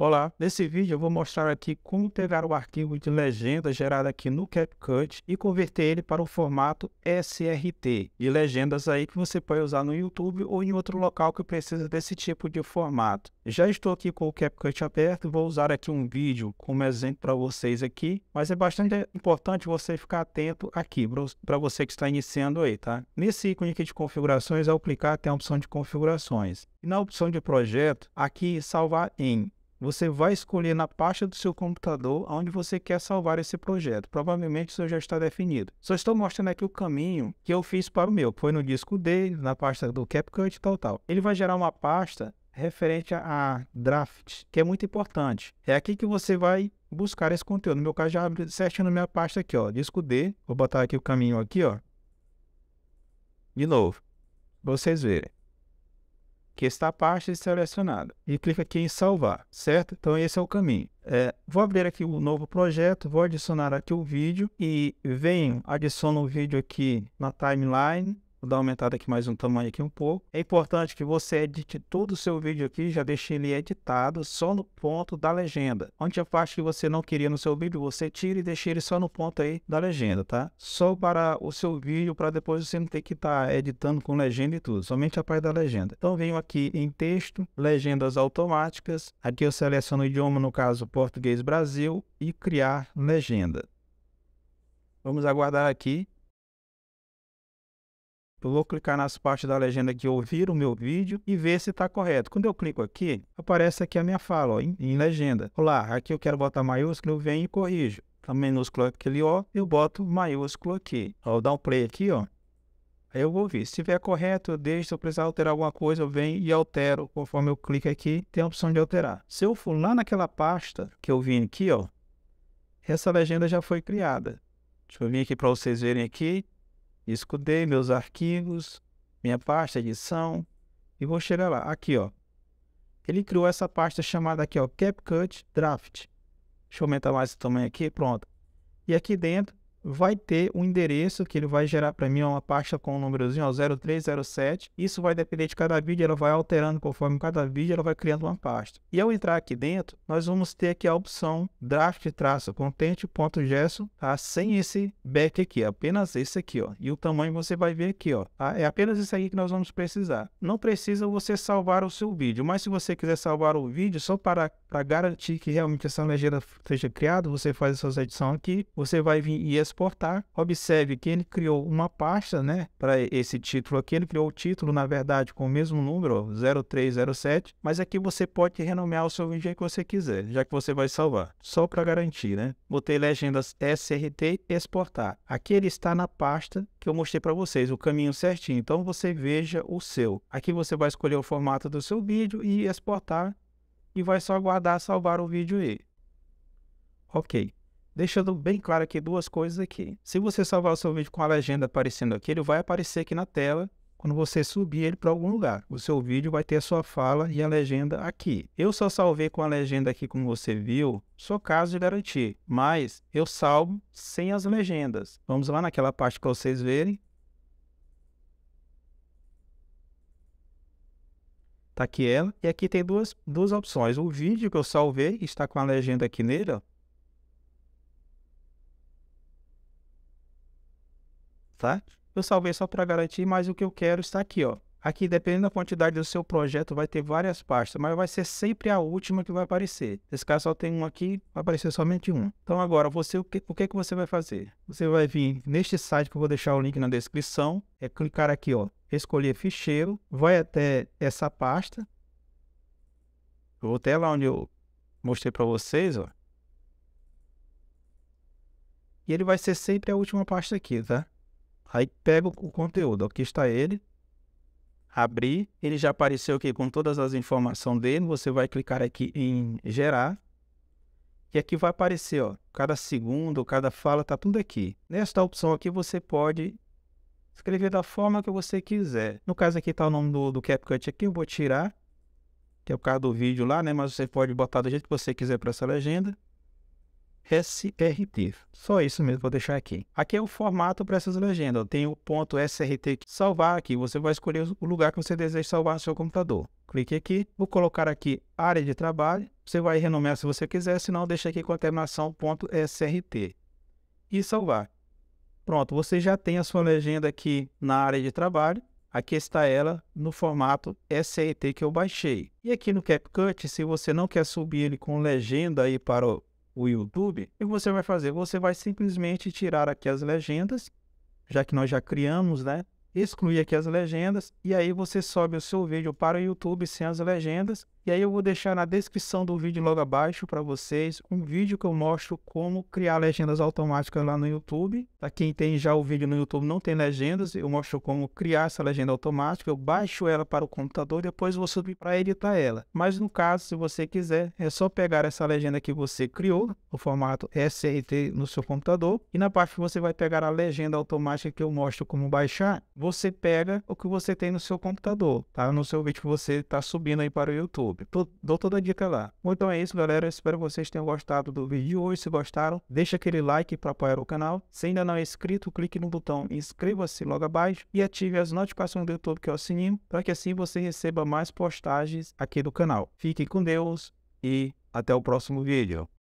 Olá, nesse vídeo eu vou mostrar aqui como pegar o arquivo de legenda gerado aqui no CapCut e converter ele para o formato SRT, de legendas aí que você pode usar no YouTube ou em outro local que precisa desse tipo de formato. Já estou aqui com o CapCut aberto, vou usar aqui um vídeo como exemplo para vocês aqui, mas é bastante importante você ficar atento aqui para você que está iniciando aí, tá? Nesse ícone aqui de configurações, ao clicar tem a opção de configurações. E na opção de projeto, aqui salvar em você vai escolher na pasta do seu computador onde você quer salvar esse projeto. Provavelmente isso já está definido. Só estou mostrando aqui o caminho que eu fiz para o meu. Foi no disco dele, na pasta do CapCut e tal, tal. Ele vai gerar uma pasta referente a draft, que é muito importante. É aqui que você vai buscar esse conteúdo. No meu caso, já abri certinho na minha pasta aqui, ó. Disco D. Vou botar aqui o caminho aqui, ó. De novo. vocês verem que está a pasta selecionada. E clica aqui em salvar, certo? Então esse é o caminho. É, vou abrir aqui o um novo projeto, vou adicionar aqui o vídeo e venho, adiciono o vídeo aqui na timeline Vou dar uma aumentada aqui mais um tamanho aqui um pouco. É importante que você edite todo o seu vídeo aqui, já deixe ele editado só no ponto da legenda. Onde a parte que você não queria no seu vídeo, você tira e deixa ele só no ponto aí da legenda, tá? Só para o seu vídeo, para depois você não ter que estar tá editando com legenda e tudo, somente a parte da legenda. Então venho aqui em texto, legendas automáticas. Aqui eu seleciono o idioma, no caso português Brasil, e criar legenda. Vamos aguardar aqui eu vou clicar nas partes da legenda que ouvir o meu vídeo e ver se está correto. Quando eu clico aqui, aparece aqui a minha fala, ó, em, em, legenda. Olá, aqui eu quero botar maiúsculo, eu venho e corrijo. A minúscula aquele ó, eu boto maiúsculo aqui. Ó, eu dou um play aqui, ó. Aí eu vou ver. Se estiver correto, eu deixo. Se eu precisar alterar alguma coisa, eu venho e altero. Conforme eu clico aqui, tem a opção de alterar. Se eu for lá naquela pasta que eu vim aqui, ó, essa legenda já foi criada. Deixa eu vir aqui para vocês verem aqui escutei meus arquivos, minha pasta edição e vou chegar lá. Aqui, ó. Ele criou essa pasta chamada aqui, ó, CapCut Draft. Deixa eu aumentar mais o tamanho aqui, pronto. E aqui dentro vai ter um endereço que ele vai gerar para mim uma pasta com um númerozinho, 0307. Isso vai depender de cada vídeo, ela vai alterando conforme cada vídeo, ela vai criando uma pasta. E ao entrar aqui dentro, nós vamos ter aqui a opção draft traço content.gesso, tá? Sem esse back aqui, é apenas esse aqui, ó. E o tamanho você vai ver aqui, ó. Tá? É apenas isso aí que nós vamos precisar. Não precisa você salvar o seu vídeo, mas se você quiser salvar o vídeo só para, para garantir que realmente essa legenda seja criada, você faz essa edição aqui, você vai vir e exportar. Observe que ele criou uma pasta né, para esse título aqui. Ele criou o título, na verdade, com o mesmo número, 0307, mas aqui você pode renomear o seu vídeo que você quiser, já que você vai salvar. Só para garantir, né? Botei legendas SRT exportar. Aqui ele está na pasta que eu mostrei para vocês, o caminho certinho. Então você veja o seu. Aqui você vai escolher o formato do seu vídeo e exportar e vai só aguardar salvar o vídeo aí. Ok deixando bem claro aqui duas coisas aqui. Se você salvar o seu vídeo com a legenda aparecendo aqui, ele vai aparecer aqui na tela quando você subir ele para algum lugar. O seu vídeo vai ter a sua fala e a legenda aqui. Eu só salvei com a legenda aqui como você viu, só caso de garantir, mas eu salvo sem as legendas. Vamos lá naquela parte para vocês verem. Está aqui ela. E aqui tem duas, duas opções. O vídeo que eu salvei está com a legenda aqui nele, ó. tá? Eu salvei só para garantir, mas o que eu quero está aqui, ó. Aqui, dependendo da quantidade do seu projeto, vai ter várias pastas, mas vai ser sempre a última que vai aparecer. Nesse caso, só tem um aqui, vai aparecer somente um. Então, agora, você, o que, o que, que você vai fazer? Você vai vir neste site, que eu vou deixar o link na descrição, é clicar aqui, ó, escolher ficheiro, vai até essa pasta. Eu vou até lá onde eu mostrei para vocês, ó. E ele vai ser sempre a última pasta aqui, tá? Aí pego o conteúdo, aqui está ele. Abrir, ele já apareceu aqui com todas as informações dele. Você vai clicar aqui em gerar. E aqui vai aparecer, ó, cada segundo, cada fala, tá tudo aqui. Nesta opção aqui você pode escrever da forma que você quiser. No caso aqui está o nome do, do CapCut aqui, eu vou tirar, que é o caso do vídeo lá, né? Mas você pode botar do jeito que você quiser para essa legenda. SRT. Só isso mesmo, vou deixar aqui. Aqui é o formato para essas legendas. Tem o ponto SRT salvar aqui. Você vai escolher o lugar que você deseja salvar no seu computador. Clique aqui, vou colocar aqui área de trabalho. Você vai renomear se você quiser, se não, deixa aqui com a terminação .srt. E salvar. Pronto, você já tem a sua legenda aqui na área de trabalho. Aqui está ela no formato SRT que eu baixei. E aqui no CapCut, se você não quer subir ele com legenda aí para o o YouTube, o que você vai fazer? Você vai simplesmente tirar aqui as legendas, já que nós já criamos, né? Excluir aqui as legendas, e aí você sobe o seu vídeo para o YouTube sem as legendas, e aí eu vou deixar na descrição do vídeo logo abaixo para vocês um vídeo que eu mostro como criar legendas automáticas lá no YouTube. Para quem tem já o vídeo no YouTube não tem legendas, eu mostro como criar essa legenda automática. Eu baixo ela para o computador e depois vou subir para editar ela. Mas no caso, se você quiser, é só pegar essa legenda que você criou, o formato SRT no seu computador, e na parte que você vai pegar a legenda automática que eu mostro como baixar, você pega o que você tem no seu computador, tá? No seu vídeo que você está subindo aí para o YouTube. YouTube. Tô, dou toda a dica lá. então é isso, galera. espero que vocês tenham gostado do vídeo de hoje. Se gostaram, deixa aquele like para apoiar o canal. Se ainda não é inscrito, clique no botão inscreva-se logo abaixo e ative as notificações do YouTube, que é o sininho, para que assim você receba mais postagens aqui do canal. Fiquem com Deus e até o próximo vídeo.